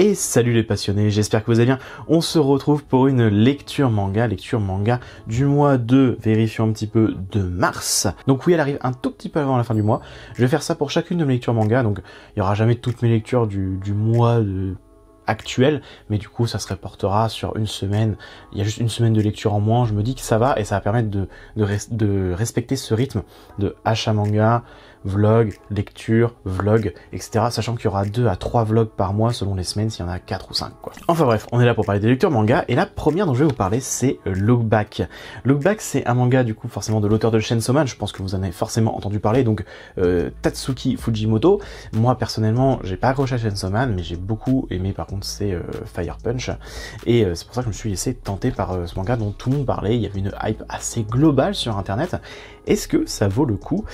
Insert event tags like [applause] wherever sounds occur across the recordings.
Et salut les passionnés, j'espère que vous allez bien. On se retrouve pour une lecture manga, lecture manga du mois de, vérifions un petit peu, de mars. Donc oui, elle arrive un tout petit peu avant la fin du mois. Je vais faire ça pour chacune de mes lectures manga, donc il n'y aura jamais toutes mes lectures du, du mois de actuel, mais du coup ça se reportera sur une semaine, il y a juste une semaine de lecture en moins, je me dis que ça va et ça va permettre de, de, de respecter ce rythme de achat manga, vlog, lecture, vlog, etc. Sachant qu'il y aura 2 à 3 vlogs par mois selon les semaines, s'il y en a 4 ou 5 quoi. Enfin bref, on est là pour parler des lectures manga, et la première dont je vais vous parler c'est Look Back. Look Back c'est un manga du coup forcément de l'auteur de Chainsaw Man, je pense que vous en avez forcément entendu parler, donc euh, Tatsuki Fujimoto. Moi personnellement j'ai pas accroché à Chainsaw Man, mais j'ai beaucoup aimé par contre c'est euh, Fire Punch, et euh, c'est pour ça que je me suis laissé tenter par ce manga dont tout le monde parlait, il y avait une hype assez globale sur internet, est-ce que ça vaut le coup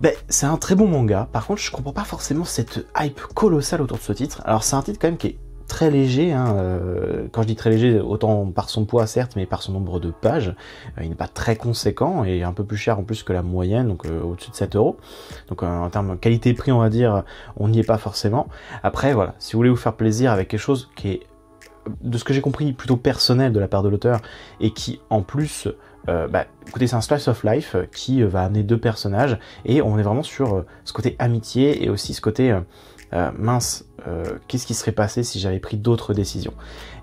ben, C'est un très bon manga, par contre je comprends pas forcément cette hype colossale autour de ce titre. Alors c'est un titre quand même qui est très léger, hein, euh, quand je dis très léger, autant par son poids certes, mais par son nombre de pages, euh, il n'est pas très conséquent et un peu plus cher en plus que la moyenne, donc euh, au-dessus de 7 euros. Donc en termes qualité-prix, on va dire, on n'y est pas forcément. Après, voilà, si vous voulez vous faire plaisir avec quelque chose qui est, de ce que j'ai compris, plutôt personnel de la part de l'auteur et qui en plus euh, bah, écoutez, c'est un slice of life euh, qui euh, va amener deux personnages et on est vraiment sur ce côté amitié et aussi ce côté mince, qu'est-ce qui serait passé si j'avais pris d'autres décisions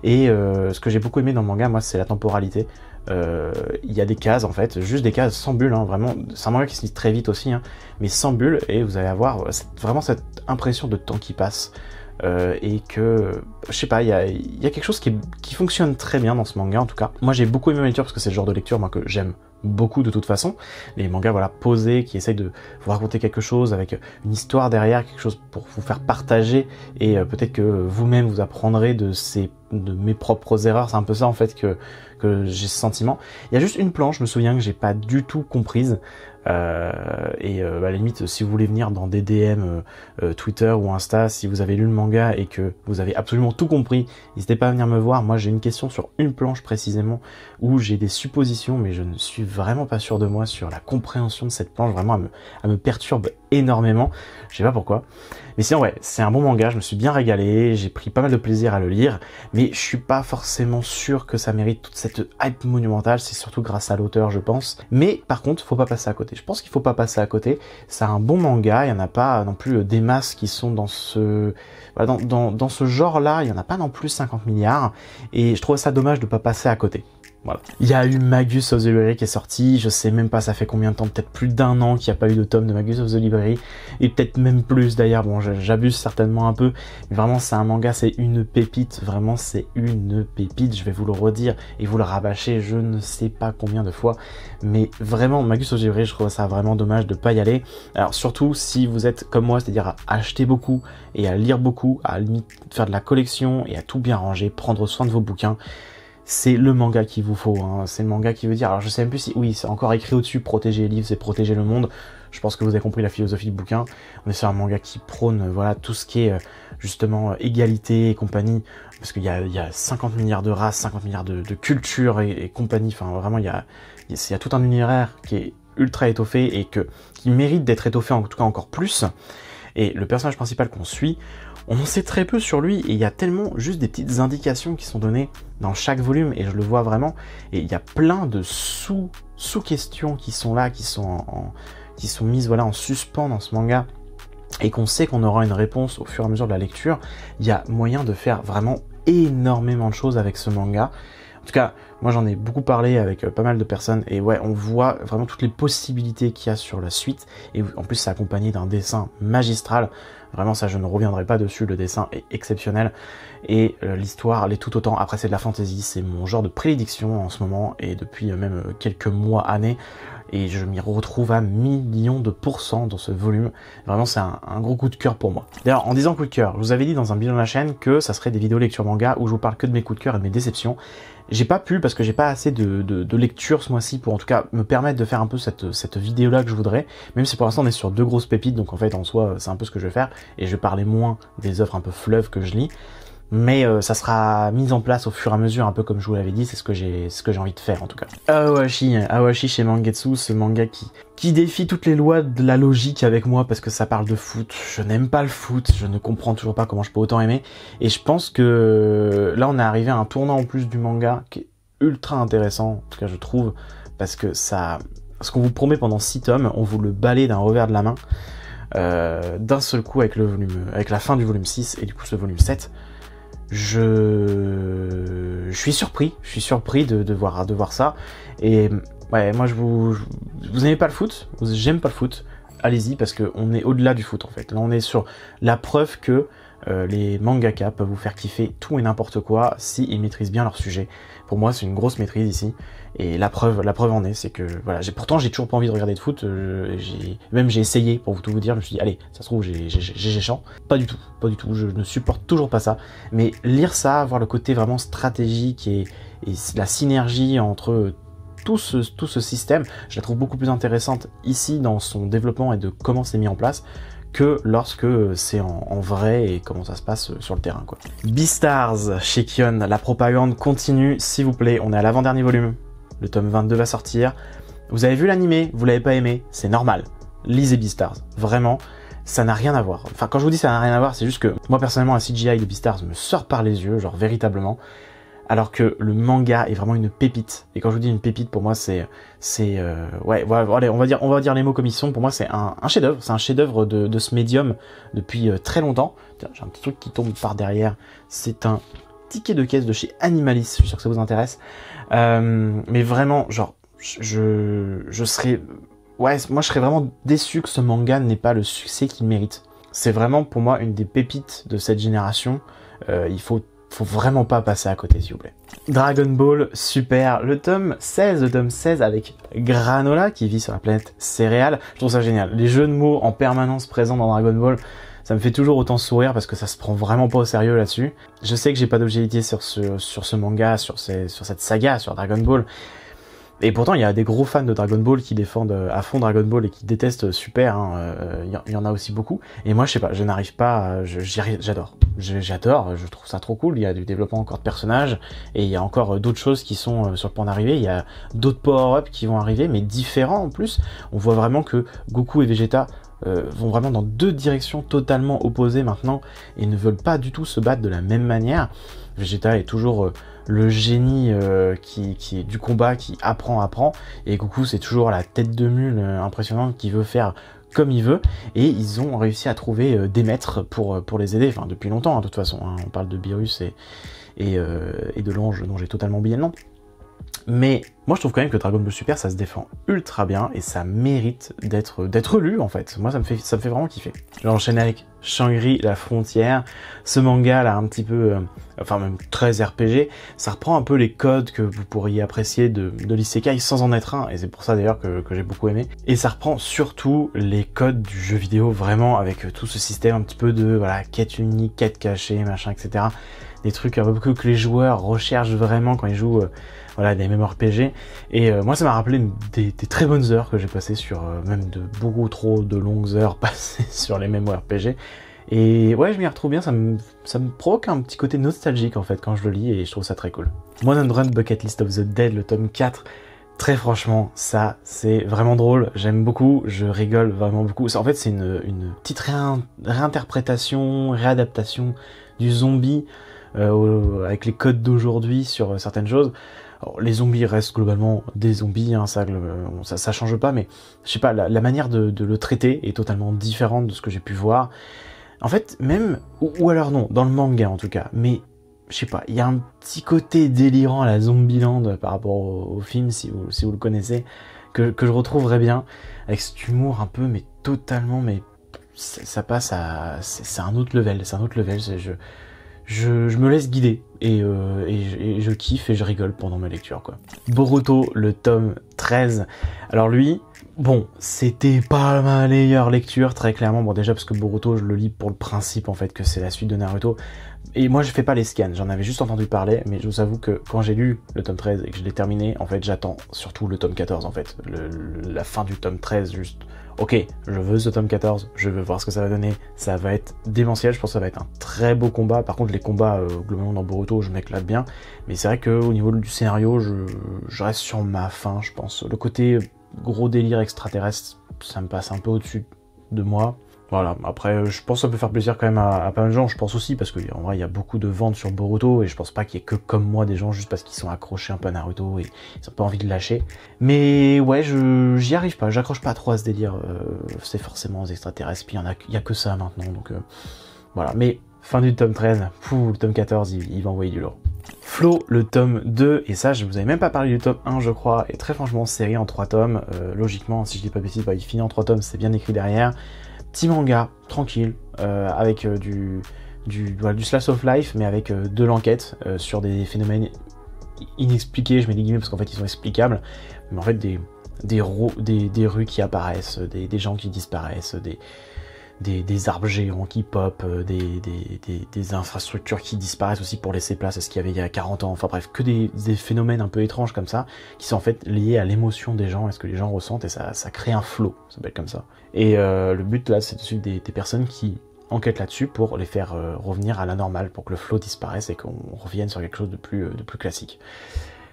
Et ce que j'ai beaucoup aimé dans le manga, moi, c'est la temporalité. Il y a des cases en fait, juste des cases sans bulles, hein, vraiment. C'est un manga qui se lit très vite aussi, hein, mais sans bulles, et vous allez avoir vraiment cette impression de temps qui passe. Euh, et que, je sais pas, il y a, quelque chose qui, qui, fonctionne très bien dans ce manga en tout cas. Moi j'ai beaucoup aimé ma lecture parce que c'est le genre de lecture moi, que j'aime beaucoup de toute façon. Les mangas voilà posés qui essayent de vous raconter quelque chose avec une histoire derrière, quelque chose pour vous faire partager et euh, peut-être que vous-même vous apprendrez de ces de mes propres erreurs. C'est un peu ça en fait que que j'ai ce sentiment. Il y a juste une planche, je me souviens que j'ai pas du tout comprise. Euh, et euh, à la limite, si vous voulez venir dans des DM Twitter ou Insta, si vous avez lu le manga et que vous avez absolument tout compris, n'hésitez pas à venir me voir. Moi, j'ai une question sur une planche précisément où j'ai des suppositions, mais je ne suis vraiment pas sûr de moi sur la compréhension de cette planche, vraiment elle me, perturbe énormément, je sais pas pourquoi. Mais sinon ouais, c'est un bon manga, je me suis bien régalé, j'ai pris pas mal de plaisir à le lire, mais je suis pas forcément sûr que ça mérite toute cette hype monumentale, c'est surtout grâce à l'auteur je pense. Mais par contre, faut pas passer à côté, je pense qu'il faut pas passer à côté, c'est un bon manga, il y en a pas non plus euh, des masses qui sont dans ce, dans ce genre là, il y en a pas non plus 50 milliards, et je trouve ça dommage de pas passer à côté. Voilà. Il y a eu Magus of the Library qui est sorti, je sais même pas ça fait combien de temps, peut-être plus d'un an qu'il n'y a pas eu de tome de Magus of the Library, et peut-être même plus d'ailleurs, bon j'abuse certainement un peu, mais vraiment c'est un manga, c'est une pépite, vraiment c'est une pépite, je vais vous le redire et vous le rabâcher je ne sais pas combien de fois, mais vraiment Magus of the Library, je trouve ça vraiment dommage de pas y aller, alors surtout si vous êtes comme moi, c'est-à-dire à acheter beaucoup et à lire beaucoup, à faire de la collection et à tout bien ranger, prendre soin de vos bouquins, c'est le manga qu'il vous faut. Hein. C'est le manga qui veut dire. Alors je sais même plus si. Oui, c'est encore écrit au-dessus protéger les livres, c'est protéger le monde. Je pense que vous avez compris la philosophie du bouquin. On est sur un manga qui prône euh, voilà tout ce qui est euh, justement euh, égalité et compagnie, parce qu'il y a, il y a 50 milliards de races, 50 milliards de, de cultures et, et, compagnie. Enfin vraiment, il y a, il y a tout un univers qui est ultra étoffé et que qui mérite d'être étoffé en tout cas encore plus. Et le personnage principal qu'on suit, on en sait très peu sur lui et il y a tellement juste des petites indications qui sont données dans chaque volume et je le vois vraiment. Et il y a plein de sous, sous questions qui sont là, qui sont, qui sont mises voilà, en suspens dans ce manga et qu'on sait qu'on aura une réponse au fur et à mesure de la lecture. Il y a moyen de faire vraiment énormément de choses avec ce manga. En tout cas, moi j'en ai beaucoup parlé avec euh, pas mal de personnes et ouais, on voit vraiment toutes les possibilités qu'il y a sur la suite. Et en plus, c'est accompagné d'un dessin magistral. Vraiment, ça, je ne reviendrai pas dessus. Le dessin est exceptionnel et euh, l'histoire l'est tout autant. Après, c'est de la fantasy, c'est mon genre de prédiction en ce moment et depuis euh, même quelques mois, années et je m'y retrouve à millions de pourcents dans ce volume. Vraiment, c'est un, gros coup de cœur pour moi. D'ailleurs, en disant coup de cœur, je vous avais dit dans un bilan de la chaîne que ça serait des vidéos lecture manga où je vous parle que de mes coups de cœur et de mes déceptions. J'ai pas pu parce que j'ai pas assez de, lecture ce mois-ci pour en tout cas me permettre de faire un peu cette, cette vidéo-là que je voudrais, même si pour l'instant on est sur deux grosses pépites, donc en fait en soi c'est un peu ce que je vais faire, et je vais parler moins des œuvres un peu fleuves que je lis mais euh, ça sera mis en place au fur et à mesure, un peu comme je vous l'avais dit, c'est ce que j'ai ce que j'ai envie de faire en tout cas. Awashi, Awashi chez Mangetsu, ce manga qui qui défie toutes les lois de la logique avec moi parce que ça parle de foot. Je n'aime pas le foot, je ne comprends toujours pas comment je peux autant aimer et je pense que là on est arrivé à un tournant en plus du manga qui est ultra intéressant, en tout cas je trouve parce que ça ce qu'on vous promet pendant 6 tomes, on vous le balaye d'un revers de la main. Euh, d'un seul coup avec le volume avec la fin du volume 6 et du coup ce volume 7 je, je suis surpris, je suis surpris de, de, voir, de voir ça. Et ouais, moi je vous, vous aimez pas le foot, j'aime pas le foot, allez-y parce qu'on est au-delà du foot en fait. Là on est sur la preuve que euh, les mangaka peuvent vous faire kiffer tout et n'importe quoi s'ils maîtrisent bien leur sujet. Pour moi, c'est une grosse maîtrise ici. Et la preuve, en est, c'est que voilà, pourtant j'ai toujours pas envie de regarder de foot. Euh, même j'ai essayé pour vous tout vous dire, je me suis dit allez, ça se trouve j'ai chant. Pas du tout, pas du tout. Je ne supporte toujours pas ça. Mais lire ça, voir le côté vraiment stratégique et, la synergie entre ce, tout ce système, je la trouve beaucoup plus intéressante ici dans son développement et de comment c'est mis en place que lorsque c'est en, vrai et comment ça se passe sur le terrain. Quoi. Beastars chez Kion, la propagande continue, s'il vous plaît. On est à l'avant-dernier volume. Le tome 22 va sortir. Vous avez vu l'animé, vous l'avez pas aimé, c'est normal. Lisez Beastars, vraiment. Ça n'a rien à voir. Enfin, quand je vous dis ça n'a rien à voir, c'est juste que moi personnellement, un CGI de Beastars me sort par les yeux, genre véritablement alors que le manga est vraiment une pépite. Et quand je vous dis une pépite, pour moi, c'est, c'est, euh, ouais, voilà, on va dire, on va dire les mots comme ils sont. Pour moi, c'est un, chef-d'œuvre, c'est un chef-d'œuvre de, ce médium depuis euh, très longtemps. J'ai un petit truc qui tombe par derrière. C'est un ticket de caisse de chez Animalis. Je suis sûr que ça vous intéresse. Euh, mais vraiment, genre, je, je serais, ouais, moi, je serais vraiment déçu que ce manga n'ait pas le succès qu'il mérite. C'est vraiment pour moi une des pépites de cette génération. il faut faut vraiment pas passer à côté, s'il vous plaît. Dragon Ball Super, le tome 16, le tome 16 avec Granola qui vit sur la planète céréale. Je trouve ça génial. Les jeux de mots en permanence présents dans Dragon Ball, ça me fait toujours autant sourire parce que ça se prend vraiment pas au sérieux là-dessus. Je sais que j'ai pas d'objectivité sur ce, sur ce manga, sur, sur cette saga, sur Dragon Ball, et pourtant, il y a des gros fans de Dragon Ball qui défendent euh, à fond Dragon Ball et qui détestent Super. Il hein, euh, y, en a aussi beaucoup. Et moi, je sais pas, je n'arrive pas. J'adore. J'adore. Je trouve ça trop cool. Il y a du développement encore de personnages et il y a encore euh, d'autres choses qui sont sur le point d'arriver. Il y a d'autres power-ups qui vont arriver, mais différents en plus. On voit vraiment que Goku et Vegeta vont vraiment dans deux directions totalement opposées maintenant et ne veulent pas du tout se battre de la même manière. Vegeta est toujours le génie euh, qui, qui, est du combat, qui apprend, apprend. Et Goku, c'est toujours la tête de mule euh, impressionnante qui veut faire comme il veut. Et ils ont réussi à trouver euh, des maîtres pour, pour les aider, enfin depuis longtemps hein, de toute façon. Hein. on parle de virus et, et, et de l'ange dont j'ai totalement oublié le nom. Mais moi, je trouve quand même que Dragon Ball Super, ça se défend ultra bien et ça mérite d'être d'être lu en fait. Moi, ça me fait ça me fait vraiment kiffer. J'enchaîne avec Shangri La Frontière. Ce manga là, un petit peu, euh, enfin même très RPG, ça reprend un peu les codes que vous pourriez apprécier de, de l'isekai sans en être un. Et c'est pour ça d'ailleurs que, j'ai beaucoup aimé. Et ça reprend surtout les codes du jeu vidéo vraiment avec euh, tout ce système un petit peu de voilà quête unique, quête cachée, machin, etc. Des trucs un peu que les joueurs recherchent vraiment quand ils jouent. Euh, voilà, des mémoires PG. Et euh, moi, ça m'a rappelé des, très bonnes heures que j'ai passées sur, euh, même de beaucoup trop de longues heures [laughs] passées sur les mémoires PG. Et ouais, je m'y retrouve bien, ça me, ça me provoque un petit côté nostalgique en fait quand je le lis et je trouve ça très cool. One and Run Bucket List of the Dead, le tome 4, très franchement, ça c'est vraiment drôle, j'aime beaucoup, je rigole vraiment beaucoup. En fait, c'est une, une, petite réinterprétation, réadaptation du zombie euh, avec les codes d'aujourd'hui sur certaines choses les zombies restent globalement des zombies, hein, ça, change pas, mais je sais pas, la, manière de, le traiter est totalement différente de ce que j'ai pu voir. En fait, même, ou, alors non, dans le manga en tout cas, mais je sais pas, il y a un petit côté délirant à la Zombieland par rapport au, film, si vous, le connaissez, que, que, je retrouverais bien, avec cet humour un peu, mais totalement, mais ça, passe à. C'est un autre level, c'est un autre level, je je, me laisse guider euh, et, je, kiffe et je rigole pendant ma lectures Quoi. Boruto, le tome 13. Alors lui, bon, c'était pas ma meilleure lecture, très clairement. Bon, déjà parce que Boruto, je le lis pour le principe en fait que c'est la suite de Naruto. Et moi, je fais pas les scans, j'en avais juste entendu parler, mais je vous avoue que quand j'ai lu le tome 13 et que je l'ai terminé, en fait, j'attends surtout le tome 14, en fait. la fin du tome 13, juste ok, je veux ce tome 14, je veux voir ce que ça va donner, ça va être démentiel, je pense que ça va être un très beau combat. Par contre, les combats, euh, globalement, dans Boruto, je m'éclate bien, mais c'est vrai qu'au niveau du scénario, je, je, reste sur ma fin, je pense. Le côté euh, gros délire extraterrestre, ça me passe un peu au-dessus de moi. Voilà, après, je pense que ça peut faire plaisir quand même à, pas mal de gens, je pense aussi, parce qu'en vrai, il y a beaucoup de ventes sur Boruto, et je pense pas qu'il y ait que comme moi des gens juste parce qu'ils sont accrochés un peu à Naruto et ils ont pas envie de lâcher. Mais ouais, je j'y arrive pas, j'accroche pas trop à ce délire, euh, c'est forcément aux extraterrestres, puis il y, en a, y a que ça maintenant, donc euh, voilà. Mais fin du tome 13, Pouh, le tome 14, il, va envoyer du lourd. Flo, le tome 2, et ça, je vous avais même pas parlé du tome 1, je crois, et très franchement, série en 3 tomes, euh, logiquement, si je dis pas bêtise, bah, il finit en 3 tomes, c'est bien écrit derrière petit manga, tranquille, euh, avec euh, du, du, du Slash of life, mais avec euh, de l'enquête sur des phénomènes inexpliqués, je mets des guillemets parce qu'en fait ils sont explicables, mais en fait des, des, des, rues qui apparaissent, des, des gens qui disparaissent, des, des, des arbres géants qui pop, euh, des, des, des, infrastructures qui disparaissent aussi pour laisser place à ce qu'il y avait il y a 40 ans. Enfin bref, que des, phénomènes un peu étranges comme ça, qui sont en fait liés à l'émotion des gens, à ce que les gens ressentent, et ça, ça crée un flot, ça s'appelle comme ça. Et euh, le but là, c'est de suivre des, personnes qui enquêtent là-dessus pour les faire euh, revenir à la normale, pour que le flot disparaisse et qu'on revienne sur quelque chose de plus, de plus classique.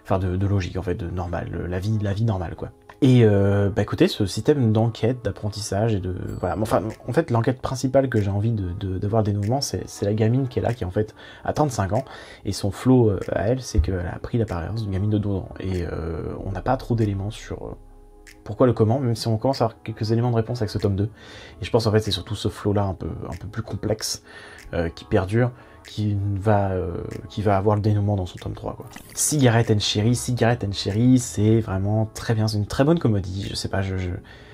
Enfin, de, de logique en fait, de normal, la vie, la vie normale quoi. Et euh, bah écoutez, ce système d'enquête, d'apprentissage et de voilà, enfin en fait l'enquête principale que j'ai envie d'avoir de, des c'est la gamine qui est là, qui en fait a 35 ans et son flow euh, à elle, c'est qu'elle a pris l'apparence d'une gamine de 12 ans et euh, on n'a pas trop d'éléments sur euh, pourquoi le comment, même si on commence à avoir quelques éléments de réponse avec ce tome 2. Et je pense en fait c'est surtout ce flow là un peu un peu plus complexe euh, qui perdure qui va, euh, qui va avoir le dénouement dans son tome 3. Quoi. Cigarette and Cherry, Cigarette and Cherry, c'est vraiment très bien, c'est une très bonne comédie, je sais pas, je,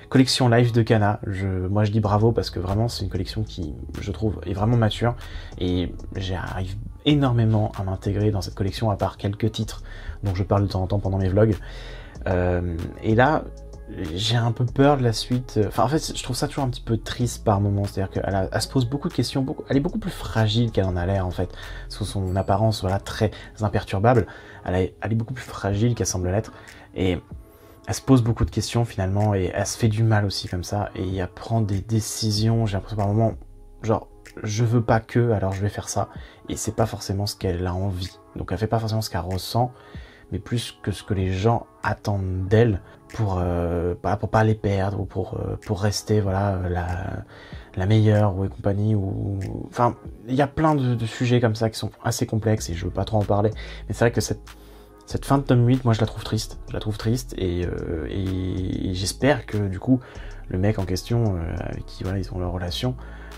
collection live de Kana, je, moi je dis bravo parce que vraiment c'est une collection qui, je trouve, est vraiment mature et j'arrive énormément à m'intégrer dans cette collection à part quelques titres dont je parle de temps en temps pendant mes vlogs. Euh, et là, j'ai un peu peur de la suite. Enfin, en fait, je trouve ça toujours un petit peu triste par moment. C'est-à-dire qu'elle elle se pose beaucoup de questions. elle est beaucoup plus fragile qu'elle en a l'air, en fait. Sous son apparence, voilà, très imperturbable. Elle, elle est beaucoup plus fragile qu'elle semble l'être. Et elle se pose beaucoup de questions, finalement. Et elle se fait du mal aussi, comme ça. Et elle prend des décisions. J'ai l'impression par moment, genre, je veux pas que, alors je vais faire ça. Et c'est pas forcément ce qu'elle a envie. Donc, elle fait pas forcément ce qu'elle ressent mais plus que ce que les gens attendent d'elle pour euh, bah, pour pas les perdre ou pour euh, pour rester voilà euh, la, la meilleure ou et compagnie ou enfin il y a plein de, sujets comme ça qui sont assez complexes et je veux pas trop en parler mais c'est vrai que cette cette fin de tome 8 moi je la trouve triste je la trouve triste et, euh, j'espère que du coup le mec en question avec qui voilà ils ont leur relation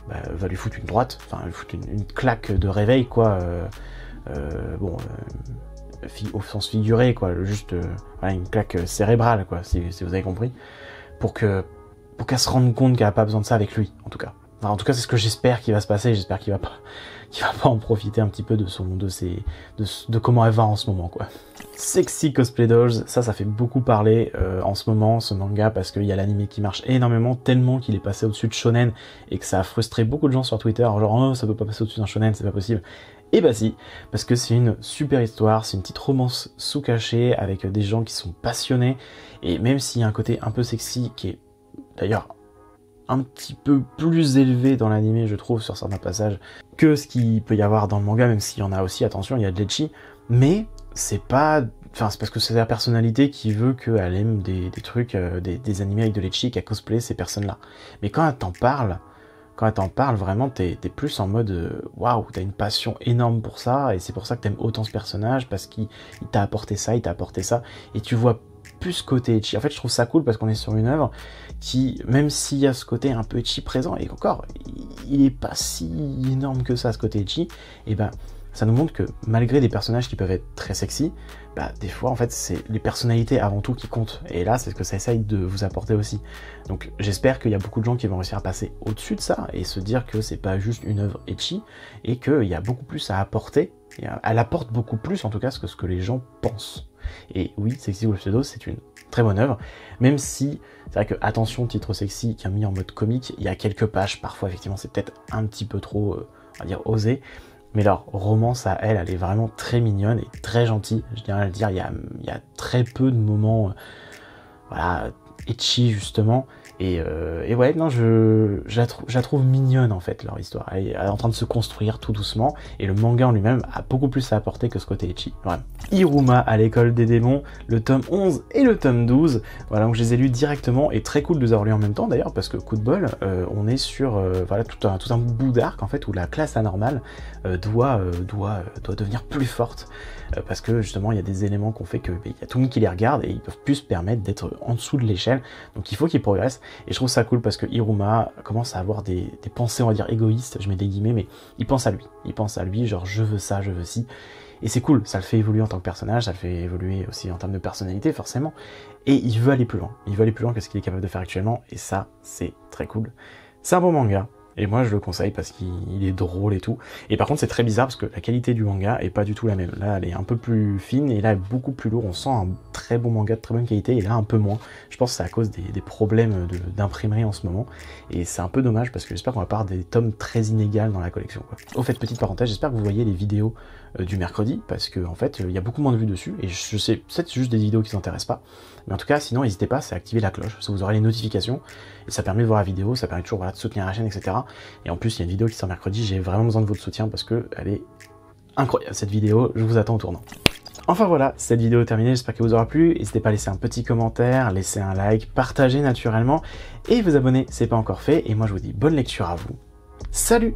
bah, va lui foutre une droite enfin lui foutre une, claque de réveil quoi bon au sens figuré, quoi, juste euh, une claque euh, cérébrale, quoi, si, vous avez compris, pour que pour qu'elle se rende compte qu'elle a pas besoin de ça avec lui, en tout cas. en tout cas, c'est ce que j'espère qu'il va se passer. J'espère qu'il va pas [laughs] qu'il va pas en profiter un petit peu de son de ses de, comment elle va en ce moment, quoi. Sexy cosplay dolls, ça, ça fait beaucoup parler euh, en ce moment ce manga parce qu'il y a l'anime qui marche énormément, tellement qu'il est passé au-dessus de shonen et que ça a frustré beaucoup de gens sur Twitter. Genre, oh, ça peut pas passer au-dessus d'un shonen, c'est pas possible. Et eh bah ben si, parce que c'est une super histoire, c'est une petite romance sous cachée avec euh, des gens qui sont passionnés, et même s'il y a un côté un peu sexy qui est d'ailleurs un petit peu plus élevé dans l'animé, je trouve, sur certains passages, que ce qu'il peut y avoir dans le manga, même s'il y en a aussi, attention, il y a de l'echi, mais c'est pas Enfin, c'est parce que c'est la personnalité qui veut qu'elle aime des, trucs, euh, des, animés avec de l'etchi, qu'elle cosplay ces personnes-là. Mais quand elle t'en parle, quand t'en parles, vraiment, t'es plus en mode euh, waouh, t'as une passion énorme pour ça, et c'est pour ça que t'aimes autant ce personnage, parce qu'il t'a apporté ça, il t'a apporté ça, et tu vois plus ce côté chi En fait, je trouve ça cool parce qu'on est sur une œuvre qui, même s'il y a ce côté un peu chi présent, et encore, il est pas si énorme que ça, ce côté chi et ben, ça nous montre que malgré des personnages qui peuvent être très sexy, bah, des fois en fait c'est les personnalités avant tout qui comptent. Et là c'est ce que ça essaye de vous apporter aussi. Donc j'espère qu'il y a beaucoup de gens qui vont réussir à passer au-dessus de ça et se dire que c'est pas juste une œuvre etchy, et qu'il y a beaucoup plus à apporter. Elle apporte beaucoup plus en tout cas que ce que les gens pensent. Et oui, Sexy Wolf pseudo c'est une très bonne œuvre, même si c'est vrai que attention titre sexy qui a mis en mode comique, il y a quelques pages parfois effectivement c'est peut-être un petit peu trop, euh, on va dire osé, mais leur romance à elle, elle est vraiment très mignonne et très gentille. Je dirais à le dire, il y, a, très peu de moments, euh, voilà, euh, itchy justement. Euh, et, ouais, non, je, je, la trouve mignonne en fait, leur histoire. Elle est en train de se construire tout doucement, et le manga en lui-même a beaucoup plus à apporter que ce côté Echi. Ouais. Iruma à l'école des démons, le tome 11 et le tome 12. Voilà, donc je les ai lus directement, et très cool de les avoir lus en même temps d'ailleurs, parce que coup de bol, euh, on est sur euh, voilà, tout, un, tout un bout d'arc en fait, où la classe anormale doit, doit, doit devenir plus forte, parce que justement, il y a des éléments qu'on fait que bah, il y a tout le monde qui les regarde, et ils peuvent plus se permettre d'être en dessous de l'échelle, donc il faut qu'ils progressent. Et je trouve ça cool parce que Hiruma commence à avoir des, des pensées, on va dire, égoïstes, je mets des guillemets, mais il pense à lui. Il pense à lui, genre je veux ça, je veux ci. Et c'est cool, ça le fait évoluer en tant que personnage, ça le fait évoluer aussi en termes de personnalité, forcément. Et il veut aller plus loin. Il veut aller plus loin que ce qu'il est capable de faire actuellement, et ça, c'est très cool. C'est un bon manga, et moi, je le conseille parce qu'il est drôle et tout. Et par contre, c'est très bizarre parce que la qualité du manga est pas du tout la même. Là, elle est un peu plus fine et là, beaucoup plus lourd. On sent un très bon manga de très bonne qualité et là, un peu moins. Je pense que c'est à cause des, problèmes d'imprimerie en ce moment. Et c'est un peu dommage parce que j'espère qu'on va avoir des tomes très inégales dans la collection. Au fait, petite parenthèse, j'espère que vous voyez les vidéos euh, du mercredi, parce qu'en en fait, il y a beaucoup moins de vues dessus, et je sais, peut-être juste des vidéos qui ne s'intéressent pas, mais en tout cas, sinon, n'hésitez pas, à activer la cloche, ça vous aurez les notifications, et ça permet de voir la vidéo, ça permet toujours voilà, de soutenir la chaîne, etc. Et en plus, il y a une vidéo qui sort mercredi, j'ai vraiment besoin de votre soutien, parce que elle est incroyable, cette vidéo, je vous attends au tournant. Enfin voilà, cette vidéo est terminée, j'espère qu'elle vous aura plu. N'hésitez pas à laisser un petit commentaire, laisser un like, partager naturellement et vous abonner, c'est pas encore fait. Et moi je vous dis bonne lecture à vous. Salut